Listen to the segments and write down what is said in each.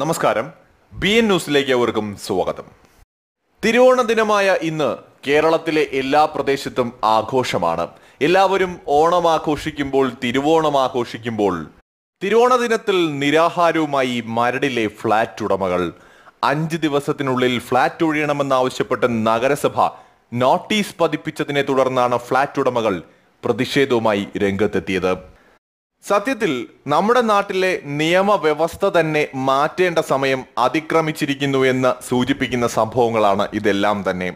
നമസ്കാരം B N ന്യൂസിലേക്ക് അവർക്കും സ്വാഗതം തിരുവോണ ദിനമായ ഇന്ന് കേരളത്തിലെ എല്ലാ പ്രദേശത്തും ആഘോഷമാണ് എല്ലാവരും ഓണം ആഘോഷിക്കുമ്പോൾ തിരുവോണം ആഘോഷിക്കുമ്പോൾ തിരുവോണ ദിനത്തിൽ നിരാഹാരവുമായി മരടിലെ ഫ്ളാറ്റ് ഉടമകൾ അഞ്ച് ദിവസത്തിനുള്ളിൽ ഫ്ളാറ്റ് ഒഴിയണമെന്നാവശ്യപ്പെട്ട് നഗരസഭ നോട്ടീസ് പതിപ്പിച്ചതിനെ തുടർന്നാണ് ഫ്ളാറ്റ് ഉടമകൾ പ്രതിഷേധവുമായി രംഗത്തെത്തിയത് സത്യത്തിൽ നമ്മുടെ നാട്ടിലെ നിയമവ്യവസ്ഥ തന്നെ മാറ്റേണ്ട സമയം അതിക്രമിച്ചിരിക്കുന്നു എന്ന് സൂചിപ്പിക്കുന്ന സംഭവങ്ങളാണ് ഇതെല്ലാം തന്നെ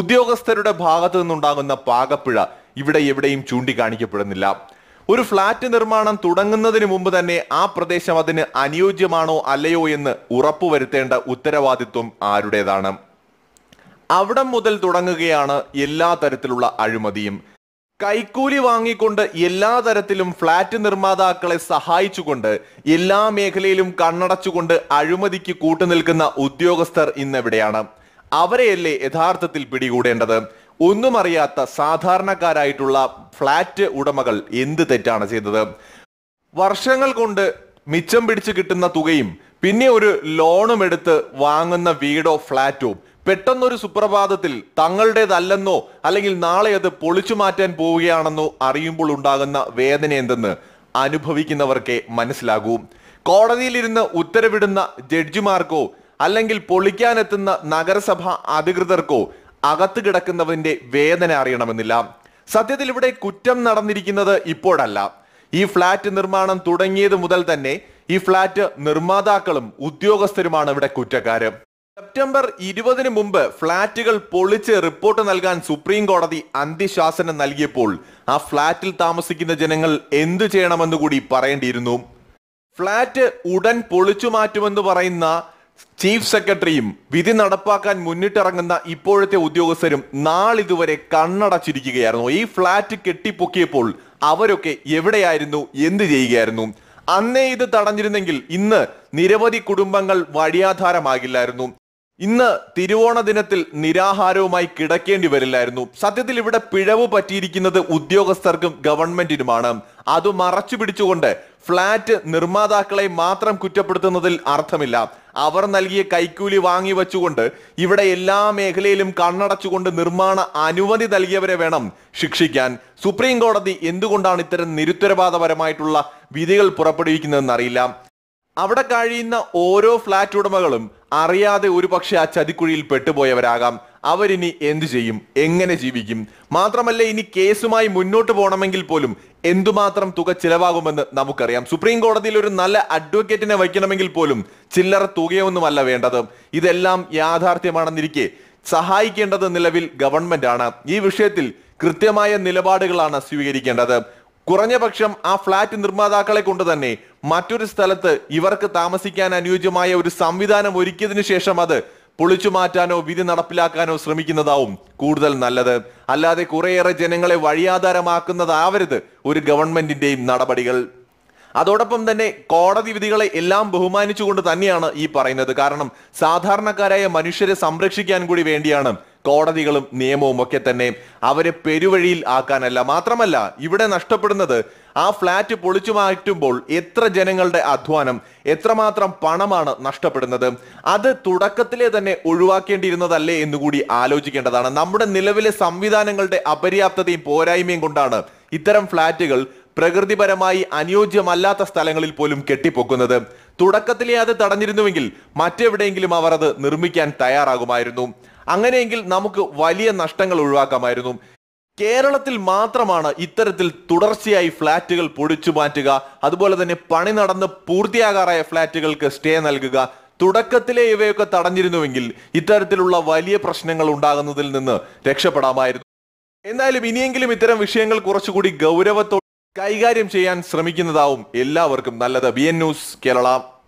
ഉദ്യോഗസ്ഥരുടെ ഭാഗത്തു നിന്നുണ്ടാകുന്ന പാകപ്പിഴ ഇവിടെ എവിടെയും ചൂണ്ടിക്കാണിക്കപ്പെടുന്നില്ല ഒരു ഫ്ളാറ്റ് നിർമ്മാണം തുടങ്ങുന്നതിന് മുമ്പ് തന്നെ ആ പ്രദേശം അതിന് അനുയോജ്യമാണോ അല്ലയോ എന്ന് ഉറപ്പുവരുത്തേണ്ട ഉത്തരവാദിത്വം ആരുടേതാണ് അവിടം മുതൽ തുടങ്ങുകയാണ് എല്ലാ തരത്തിലുള്ള അഴിമതിയും കൈക്കൂലി വാങ്ങിക്കൊണ്ട് എല്ലാ തരത്തിലും ഫ്ളാറ്റ് നിർമ്മാതാക്കളെ സഹായിച്ചുകൊണ്ട് എല്ലാ മേഖലയിലും കണ്ണടച്ചുകൊണ്ട് അഴിമതിക്ക് കൂട്ടുനിൽക്കുന്ന ഉദ്യോഗസ്ഥർ ഇന്നെവിടെയാണ് അവരെയല്ലേ യഥാർത്ഥത്തിൽ പിടികൂടേണ്ടത് ഒന്നും അറിയാത്ത സാധാരണക്കാരായിട്ടുള്ള ഫ്ളാറ്റ് ഉടമകൾ എന്ത് തെറ്റാണ് ചെയ്തത് വർഷങ്ങൾ കൊണ്ട് മിച്ചം പിടിച്ചു കിട്ടുന്ന തുകയും പിന്നെ ഒരു ലോണും എടുത്ത് വാങ്ങുന്ന വീടോ ഫ്ളാറ്റോ പെട്ടെന്നൊരു സുപ്രഭാതത്തിൽ തങ്ങളുടേതല്ലെന്നോ അല്ലെങ്കിൽ നാളെ അത് പൊളിച്ചു മാറ്റാൻ പോവുകയാണെന്നോ അറിയുമ്പോൾ ഉണ്ടാകുന്ന വേദന എന്തെന്ന് അനുഭവിക്കുന്നവർക്കെ മനസ്സിലാകൂ കോടതിയിലിരുന്ന് ഉത്തരവിടുന്ന ജഡ്ജിമാർക്കോ അല്ലെങ്കിൽ പൊളിക്കാനെത്തുന്ന നഗരസഭ അധികൃതർക്കോ അകത്ത് കിടക്കുന്നവന്റെ വേദന അറിയണമെന്നില്ല സത്യത്തിൽ ഇവിടെ കുറ്റം നടന്നിരിക്കുന്നത് ഇപ്പോഴല്ല ഈ ഫ്ളാറ്റ് നിർമ്മാണം തുടങ്ങിയത് മുതൽ തന്നെ ഈ ഫ്ളാറ്റ് നിർമ്മാതാക്കളും ഉദ്യോഗസ്ഥരുമാണ് ഇവിടെ കുറ്റക്കാരം സെപ്റ്റംബർ ഇരുപതിന് മുമ്പ് ഫ്ളാറ്റുകൾ പൊളിച്ച് റിപ്പോർട്ട് നൽകാൻ സുപ്രീം കോടതി അന്ത്യശാസനം നൽകിയപ്പോൾ ആ ഫ്ളാറ്റിൽ താമസിക്കുന്ന ജനങ്ങൾ എന്തു ചെയ്യണമെന്ന് കൂടി പറയേണ്ടിയിരുന്നു ഫ്ളാറ്റ് ഉടൻ പൊളിച്ചു മാറ്റുമെന്ന് പറയുന്ന ചീഫ് സെക്രട്ടറിയും വിധി നടപ്പാക്കാൻ മുന്നിട്ടിറങ്ങുന്ന ഇപ്പോഴത്തെ ഉദ്യോഗസ്ഥരും നാളിതുവരെ കണ്ണടച്ചിരിക്കുകയായിരുന്നു ഈ ഫ്ളാറ്റ് കെട്ടിപ്പൊക്കിയപ്പോൾ അവരൊക്കെ എവിടെയായിരുന്നു എന്ത് ചെയ്യുകയായിരുന്നു അന്നേ ഇത് തടഞ്ഞിരുന്നെങ്കിൽ ഇന്ന് നിരവധി കുടുംബങ്ങൾ വഴിയാധാരമാകില്ലായിരുന്നു ഇന്ന് തിരുവോണ ദിനത്തിൽ നിരാഹാരവുമായി കിടക്കേണ്ടി വരില്ലായിരുന്നു സത്യത്തിൽ ഇവിടെ പിഴവ് പറ്റിയിരിക്കുന്നത് ഉദ്യോഗസ്ഥർക്കും ഗവൺമെന്റിനുമാണ് അത് മറച്ചു പിടിച്ചുകൊണ്ട് ഫ്ളാറ്റ് നിർമ്മാതാക്കളെ മാത്രം കുറ്റപ്പെടുത്തുന്നതിൽ അർത്ഥമില്ല അവർ നൽകിയ കൈക്കൂലി വാങ്ങി വച്ചുകൊണ്ട് ഇവിടെ എല്ലാ മേഖലയിലും കണ്ണടച്ചുകൊണ്ട് നിർമ്മാണ അനുമതി നൽകിയവരെ വേണം ശിക്ഷിക്കാൻ സുപ്രീം കോടതി എന്തുകൊണ്ടാണ് ഇത്തരം നിരുത്തരവാദപരമായിട്ടുള്ള വിധികൾ പുറപ്പെടുവിക്കുന്നതെന്ന് അറിയില്ല അവിടെ കഴിയുന്ന ഓരോ ഫ്ളാറ്റ് ഉടമകളും അറിയാതെ പക്ഷെ ആ ചതിക്കുഴിയിൽ പെട്ടുപോയവരാകാം അവരിനി എന്തു ചെയ്യും എങ്ങനെ ജീവിക്കും മാത്രമല്ല ഇനി കേസുമായി മുന്നോട്ട് പോകണമെങ്കിൽ പോലും എന്തുമാത്രം തുക ചിലവാകുമെന്ന് നമുക്കറിയാം സുപ്രീം കോടതിയിൽ ഒരു നല്ല അഡ്വക്കേറ്റിനെ വയ്ക്കണമെങ്കിൽ പോലും ചില്ലറ തുകയൊന്നുമല്ല വേണ്ടത് ഇതെല്ലാം യാഥാർത്ഥ്യമാണെന്നിരിക്കെ സഹായിക്കേണ്ടത് നിലവിൽ ഗവൺമെന്റാണ് ഈ വിഷയത്തിൽ കൃത്യമായ നിലപാടുകളാണ് സ്വീകരിക്കേണ്ടത് കുറഞ്ഞപക്ഷം ആ ഫ്ളാറ്റ് നിർമ്മാതാക്കളെ കൊണ്ട് തന്നെ മറ്റൊരു സ്ഥലത്ത് ഇവർക്ക് താമസിക്കാൻ അനുയോജ്യമായ ഒരു സംവിധാനം ഒരുക്കിയതിനു ശേഷം അത് പൊളിച്ചു മാറ്റാനോ വിധി നടപ്പിലാക്കാനോ ശ്രമിക്കുന്നതാവും കൂടുതൽ നല്ലത് അല്ലാതെ കുറേയേറെ ജനങ്ങളെ വഴിയാധാരമാക്കുന്നതാവരുത് ഒരു ഗവൺമെന്റിന്റെയും നടപടികൾ അതോടൊപ്പം തന്നെ കോടതി വിധികളെ എല്ലാം ബഹുമാനിച്ചുകൊണ്ട് തന്നെയാണ് ഈ പറയുന്നത് കാരണം സാധാരണക്കാരായ മനുഷ്യരെ സംരക്ഷിക്കാൻ കൂടി വേണ്ടിയാണ് കോടതികളും നിയമവും ഒക്കെ തന്നെ അവരെ പെരുവഴിയിൽ ആക്കാനല്ല മാത്രമല്ല ഇവിടെ നഷ്ടപ്പെടുന്നത് ആ ഫ്ലാറ്റ് പൊളിച്ചു മാറ്റുമ്പോൾ എത്ര ജനങ്ങളുടെ അധ്വാനം എത്രമാത്രം പണമാണ് നഷ്ടപ്പെടുന്നത് അത് തുടക്കത്തിലെ തന്നെ ഒഴിവാക്കേണ്ടിയിരുന്നതല്ലേ എന്നുകൂടി ആലോചിക്കേണ്ടതാണ് നമ്മുടെ നിലവിലെ സംവിധാനങ്ങളുടെ അപര്യാപ്തതയും പോരായ്മയും കൊണ്ടാണ് ഇത്തരം ഫ്ലാറ്റുകൾ പ്രകൃതിപരമായി അനുയോജ്യമല്ലാത്ത സ്ഥലങ്ങളിൽ പോലും കെട്ടിപ്പൊക്കുന്നത് തുടക്കത്തിലേ അത് തടഞ്ഞിരുന്നുവെങ്കിൽ മറ്റെവിടെയെങ്കിലും അവർ അത് നിർമ്മിക്കാൻ തയ്യാറാകുമായിരുന്നു അങ്ങനെയെങ്കിൽ നമുക്ക് വലിയ നഷ്ടങ്ങൾ ഒഴിവാക്കാമായിരുന്നു കേരളത്തിൽ മാത്രമാണ് ഇത്തരത്തിൽ തുടർച്ചയായി ഫ്ളാറ്റുകൾ പൊടിച്ചു മാറ്റുക അതുപോലെ തന്നെ പണി നടന്ന് പൂർത്തിയാകാറായ ഫ്ളാറ്റുകൾക്ക് സ്റ്റേ നൽകുക തുടക്കത്തിലെ ഇവയൊക്കെ തടഞ്ഞിരുന്നുവെങ്കിൽ ഇത്തരത്തിലുള്ള വലിയ പ്രശ്നങ്ങൾ ഉണ്ടാകുന്നതിൽ നിന്ന് രക്ഷപ്പെടാമായിരുന്നു എന്തായാലും ഇനിയെങ്കിലും ഇത്തരം വിഷയങ്ങൾ കുറച്ചുകൂടി ഗൗരവത്തോടെ കൈകാര്യം ചെയ്യാൻ ശ്രമിക്കുന്നതാവും എല്ലാവർക്കും നല്ലത് ബി എൻ ന്യൂസ് കേരള